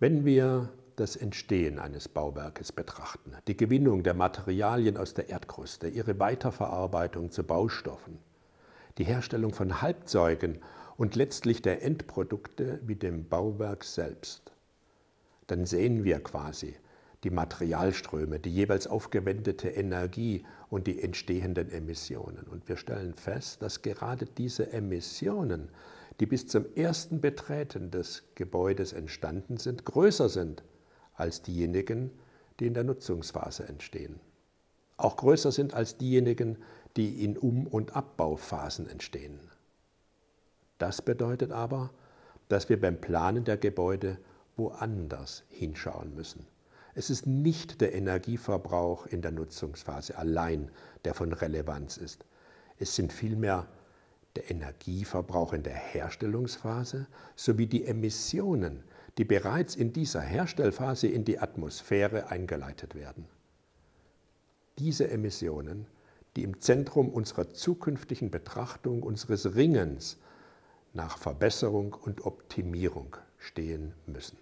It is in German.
Wenn wir das Entstehen eines Bauwerkes betrachten, die Gewinnung der Materialien aus der Erdkruste, ihre Weiterverarbeitung zu Baustoffen, die Herstellung von Halbzeugen und letztlich der Endprodukte wie dem Bauwerk selbst, dann sehen wir quasi die Materialströme, die jeweils aufgewendete Energie und die entstehenden Emissionen. Und wir stellen fest, dass gerade diese Emissionen die bis zum ersten Betreten des Gebäudes entstanden sind, größer sind als diejenigen, die in der Nutzungsphase entstehen. Auch größer sind als diejenigen, die in Um- und Abbauphasen entstehen. Das bedeutet aber, dass wir beim Planen der Gebäude woanders hinschauen müssen. Es ist nicht der Energieverbrauch in der Nutzungsphase allein, der von Relevanz ist. Es sind vielmehr der Energieverbrauch in der Herstellungsphase sowie die Emissionen, die bereits in dieser Herstellphase in die Atmosphäre eingeleitet werden. Diese Emissionen, die im Zentrum unserer zukünftigen Betrachtung unseres Ringens nach Verbesserung und Optimierung stehen müssen.